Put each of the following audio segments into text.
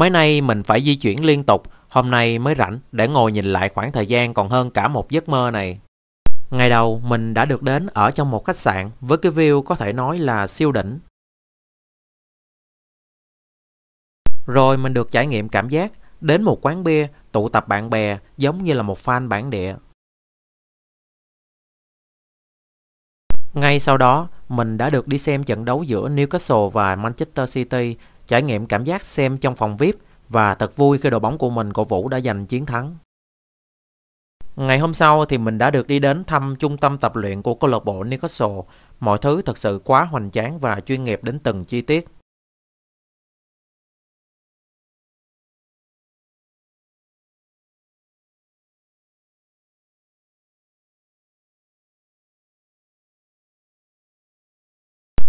Mấy nay mình phải di chuyển liên tục, hôm nay mới rảnh để ngồi nhìn lại khoảng thời gian còn hơn cả một giấc mơ này. Ngày đầu mình đã được đến ở trong một khách sạn với cái view có thể nói là siêu đỉnh. Rồi mình được trải nghiệm cảm giác đến một quán bia tụ tập bạn bè giống như là một fan bản địa. Ngay sau đó, mình đã được đi xem trận đấu giữa Newcastle và Manchester City trải nghiệm cảm giác xem trong phòng VIP và thật vui khi đội bóng của mình cổ vũ đã giành chiến thắng. Ngày hôm sau thì mình đã được đi đến thăm trung tâm tập luyện của câu lạc bộ Newcastle. Mọi thứ thật sự quá hoành tráng và chuyên nghiệp đến từng chi tiết.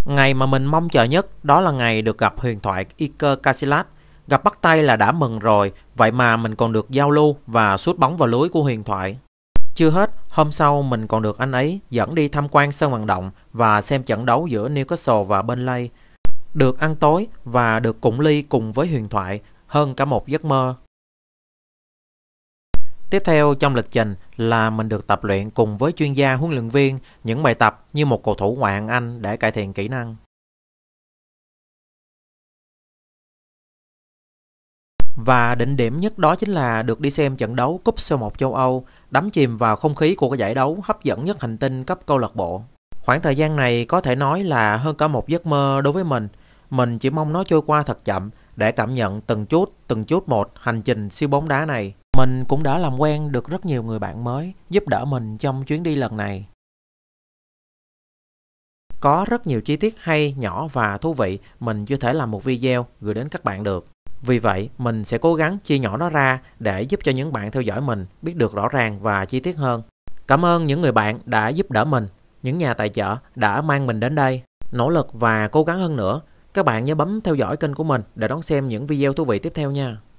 Ngày mà mình mong chờ nhất đó là ngày được gặp huyền thoại Iker Casillas. Gặp bắt tay là đã mừng rồi, vậy mà mình còn được giao lưu và sút bóng vào lưới của huyền thoại. Chưa hết, hôm sau mình còn được anh ấy dẫn đi tham quan sân vận động và xem trận đấu giữa Newcastle và Burnley. Được ăn tối và được cùng ly cùng với huyền thoại hơn cả một giấc mơ. Tiếp theo trong lịch trình, là mình được tập luyện cùng với chuyên gia huấn luyện viên những bài tập như một cầu thủ ngoại hạng Anh để cải thiện kỹ năng. Và đỉnh điểm nhất đó chính là được đi xem trận đấu Cúp C1 châu Âu, đắm chìm vào không khí của cái giải đấu hấp dẫn nhất hành tinh cấp câu lạc bộ. Khoảng thời gian này có thể nói là hơn cả một giấc mơ đối với mình. Mình chỉ mong nó trôi qua thật chậm để cảm nhận từng chút, từng chút một hành trình siêu bóng đá này. Mình cũng đã làm quen được rất nhiều người bạn mới giúp đỡ mình trong chuyến đi lần này. Có rất nhiều chi tiết hay, nhỏ và thú vị mình chưa thể làm một video gửi đến các bạn được. Vì vậy, mình sẽ cố gắng chia nhỏ nó ra để giúp cho những bạn theo dõi mình biết được rõ ràng và chi tiết hơn. Cảm ơn những người bạn đã giúp đỡ mình, những nhà tài trợ đã mang mình đến đây. Nỗ lực và cố gắng hơn nữa, các bạn nhớ bấm theo dõi kênh của mình để đón xem những video thú vị tiếp theo nha.